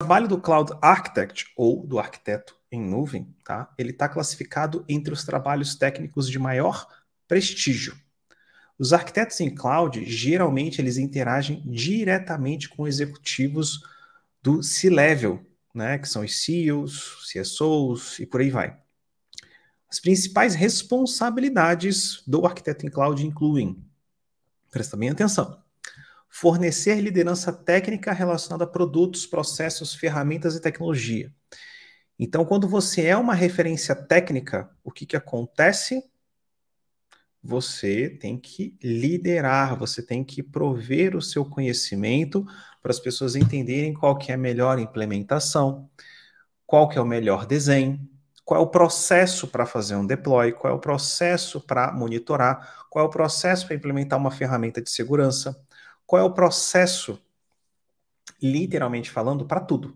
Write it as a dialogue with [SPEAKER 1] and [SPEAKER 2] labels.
[SPEAKER 1] O trabalho do Cloud Architect, ou do arquiteto em nuvem, tá? ele está classificado entre os trabalhos técnicos de maior prestígio. Os arquitetos em cloud, geralmente, eles interagem diretamente com executivos do C-Level, né? que são os CEOs, CSOs e por aí vai. As principais responsabilidades do arquiteto em cloud incluem, presta bem atenção, fornecer liderança técnica relacionada a produtos, processos, ferramentas e tecnologia. Então, quando você é uma referência técnica, o que, que acontece? Você tem que liderar, você tem que prover o seu conhecimento para as pessoas entenderem qual que é a melhor implementação, qual que é o melhor desenho, qual é o processo para fazer um deploy, qual é o processo para monitorar, qual é o processo para implementar uma ferramenta de segurança, qual é o processo, literalmente falando, para tudo.